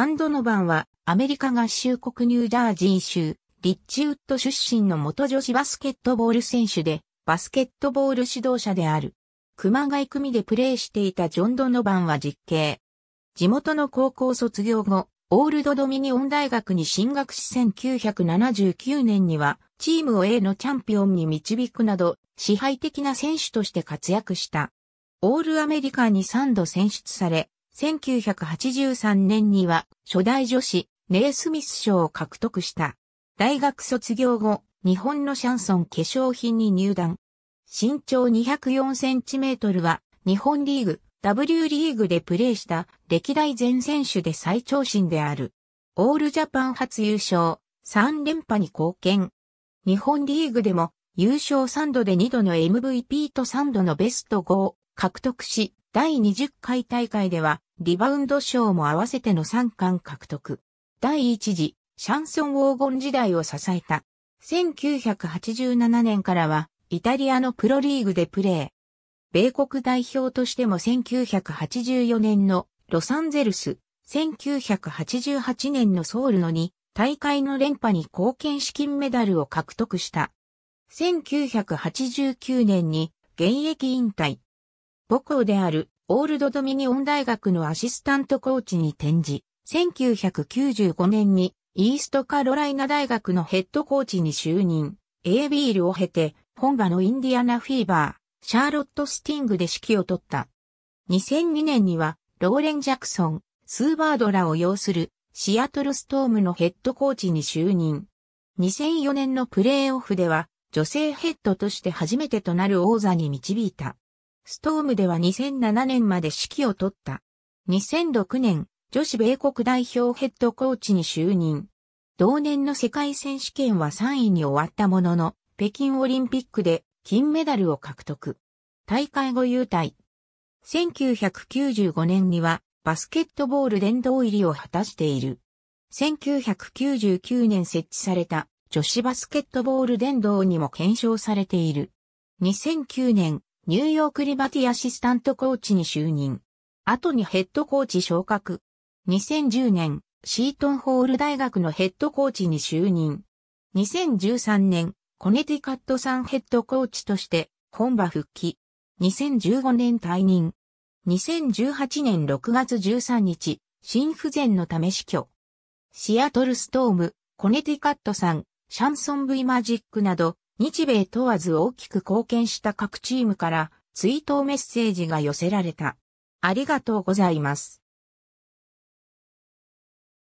アンドノバンは、アメリカ合衆国ニュージャージー州、リッチウッド出身の元女子バスケットボール選手で、バスケットボール指導者である。熊谷組でプレーしていたジョン・ドノバンは実刑。地元の高校卒業後、オールドドミニオン大学に進学し1979年には、チームを A のチャンピオンに導くなど、支配的な選手として活躍した。オールアメリカに3度選出され、1983年には初代女子ネイスミス賞を獲得した。大学卒業後、日本のシャンソン化粧品に入団。身長204センチメートルは日本リーグ W リーグでプレーした歴代全選手で最長身である。オールジャパン初優勝、3連覇に貢献。日本リーグでも優勝3度で2度の MVP と3度のベスト5獲得し、第20回大会では、リバウンド賞も合わせての3冠獲得。第1次、シャンソン黄金時代を支えた。1987年からは、イタリアのプロリーグでプレー。米国代表としても1984年のロサンゼルス、1988年のソウルの2大会の連覇に貢献資金メダルを獲得した。1989年に現役引退。母校であるオールドドミニオン大学のアシスタントコーチに転じ、1995年にイーストカロライナ大学のヘッドコーチに就任、A ビールを経て本場のインディアナフィーバー、シャーロット・スティングで指揮を取った。2002年にはローレン・ジャクソン、スーバードラを擁するシアトルストームのヘッドコーチに就任。2004年のプレーオフでは女性ヘッドとして初めてとなる王座に導いた。ストームでは2007年まで指揮を取った。2006年、女子米国代表ヘッドコーチに就任。同年の世界選手権は3位に終わったものの、北京オリンピックで金メダルを獲得。大会後優待。1995年にはバスケットボール殿堂入りを果たしている。1999年設置された女子バスケットボール殿堂にも検証されている。2009年、ニューヨークリバティアシスタントコーチに就任。後にヘッドコーチ昇格。2010年、シートンホール大学のヘッドコーチに就任。2013年、コネティカットさんヘッドコーチとして本場復帰。2015年退任。2018年6月13日、心不全のため死去。シアトルストーム、コネティカットさん、シャンソン V マジックなど、日米問わず大きく貢献した各チームから追悼メッセージが寄せられた。ありがとうございます。